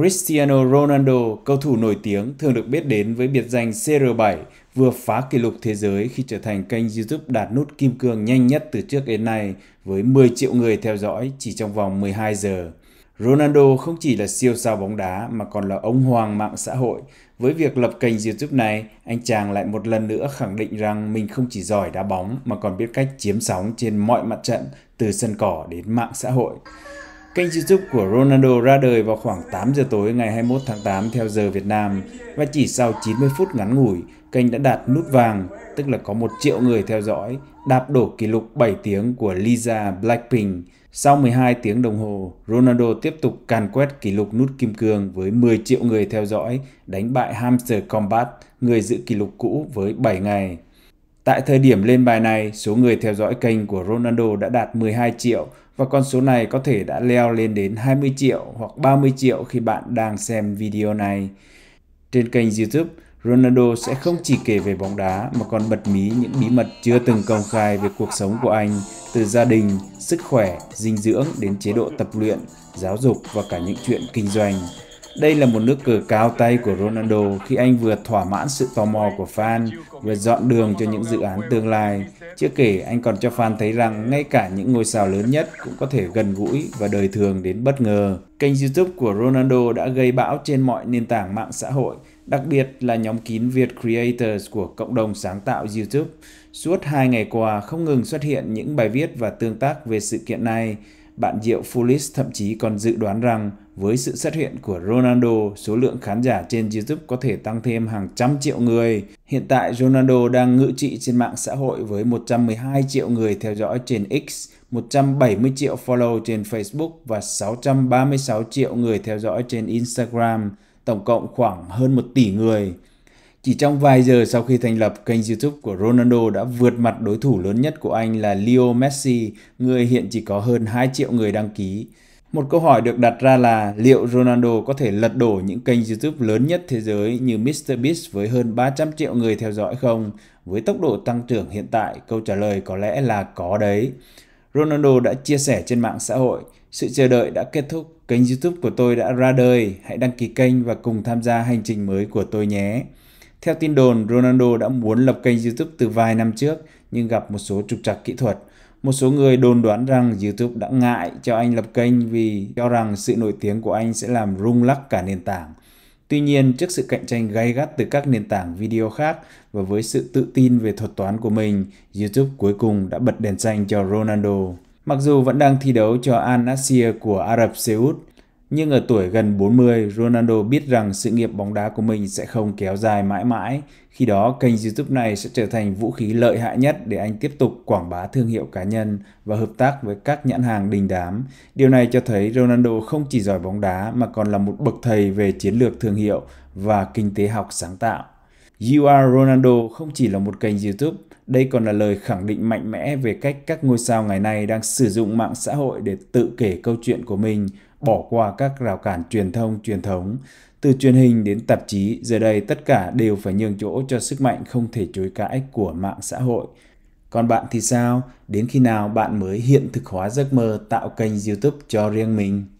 Cristiano Ronaldo, cầu thủ nổi tiếng thường được biết đến với biệt danh CR7, vừa phá kỷ lục thế giới khi trở thành kênh YouTube đạt nút kim cương nhanh nhất từ trước đến nay với 10 triệu người theo dõi chỉ trong vòng 12 giờ. Ronaldo không chỉ là siêu sao bóng đá mà còn là ông hoàng mạng xã hội. Với việc lập kênh YouTube này, anh chàng lại một lần nữa khẳng định rằng mình không chỉ giỏi đá bóng mà còn biết cách chiếm sóng trên mọi mặt trận từ sân cỏ đến mạng xã hội. Kênh YouTube của Ronaldo ra đời vào khoảng 8 giờ tối ngày 21 tháng 8 theo giờ Việt Nam và chỉ sau 90 phút ngắn ngủi, kênh đã đạt nút vàng, tức là có 1 triệu người theo dõi, đạp đổ kỷ lục 7 tiếng của Lisa Blackpink. Sau 12 tiếng đồng hồ, Ronaldo tiếp tục càn quét kỷ lục nút kim cương với 10 triệu người theo dõi, đánh bại Hamster Combat, người giữ kỷ lục cũ với 7 ngày. Tại thời điểm lên bài này, số người theo dõi kênh của Ronaldo đã đạt 12 triệu và con số này có thể đã leo lên đến 20 triệu hoặc 30 triệu khi bạn đang xem video này. Trên kênh YouTube, Ronaldo sẽ không chỉ kể về bóng đá mà còn bật mí những bí mật chưa từng công khai về cuộc sống của anh, từ gia đình, sức khỏe, dinh dưỡng đến chế độ tập luyện, giáo dục và cả những chuyện kinh doanh. Đây là một nước cờ cao tay của Ronaldo khi anh vừa thỏa mãn sự tò mò của fan, vừa dọn đường cho những dự án tương lai. Chưa kể, anh còn cho fan thấy rằng ngay cả những ngôi sao lớn nhất cũng có thể gần gũi và đời thường đến bất ngờ. Kênh YouTube của Ronaldo đã gây bão trên mọi nền tảng mạng xã hội, đặc biệt là nhóm kín Việt Creators của cộng đồng sáng tạo YouTube. Suốt hai ngày qua, không ngừng xuất hiện những bài viết và tương tác về sự kiện này bạn Diệu Fulis thậm chí còn dự đoán rằng với sự xuất hiện của Ronaldo, số lượng khán giả trên YouTube có thể tăng thêm hàng trăm triệu người. Hiện tại Ronaldo đang ngự trị trên mạng xã hội với 112 triệu người theo dõi trên X, 170 triệu follow trên Facebook và 636 triệu người theo dõi trên Instagram, tổng cộng khoảng hơn 1 tỷ người. Chỉ trong vài giờ sau khi thành lập, kênh YouTube của Ronaldo đã vượt mặt đối thủ lớn nhất của anh là Leo Messi, người hiện chỉ có hơn 2 triệu người đăng ký. Một câu hỏi được đặt ra là liệu Ronaldo có thể lật đổ những kênh YouTube lớn nhất thế giới như MrBeast với hơn 300 triệu người theo dõi không? Với tốc độ tăng trưởng hiện tại, câu trả lời có lẽ là có đấy. Ronaldo đã chia sẻ trên mạng xã hội, sự chờ đợi đã kết thúc, kênh YouTube của tôi đã ra đời, hãy đăng ký kênh và cùng tham gia hành trình mới của tôi nhé. Theo tin đồn, Ronaldo đã muốn lập kênh YouTube từ vài năm trước nhưng gặp một số trục trặc kỹ thuật. Một số người đồn đoán rằng YouTube đã ngại cho anh lập kênh vì cho rằng sự nổi tiếng của anh sẽ làm rung lắc cả nền tảng. Tuy nhiên, trước sự cạnh tranh gay gắt từ các nền tảng video khác và với sự tự tin về thuật toán của mình, YouTube cuối cùng đã bật đèn xanh cho Ronaldo. Mặc dù vẫn đang thi đấu cho Al Nassr của Ả Rập Xê Út, nhưng ở tuổi gần 40, Ronaldo biết rằng sự nghiệp bóng đá của mình sẽ không kéo dài mãi mãi. Khi đó, kênh YouTube này sẽ trở thành vũ khí lợi hại nhất để anh tiếp tục quảng bá thương hiệu cá nhân và hợp tác với các nhãn hàng đình đám. Điều này cho thấy Ronaldo không chỉ giỏi bóng đá mà còn là một bậc thầy về chiến lược thương hiệu và kinh tế học sáng tạo. You Are Ronaldo không chỉ là một kênh YouTube, đây còn là lời khẳng định mạnh mẽ về cách các ngôi sao ngày nay đang sử dụng mạng xã hội để tự kể câu chuyện của mình bỏ qua các rào cản truyền thông truyền thống. Từ truyền hình đến tạp chí, giờ đây tất cả đều phải nhường chỗ cho sức mạnh không thể chối cãi của mạng xã hội. Còn bạn thì sao? Đến khi nào bạn mới hiện thực hóa giấc mơ tạo kênh YouTube cho riêng mình?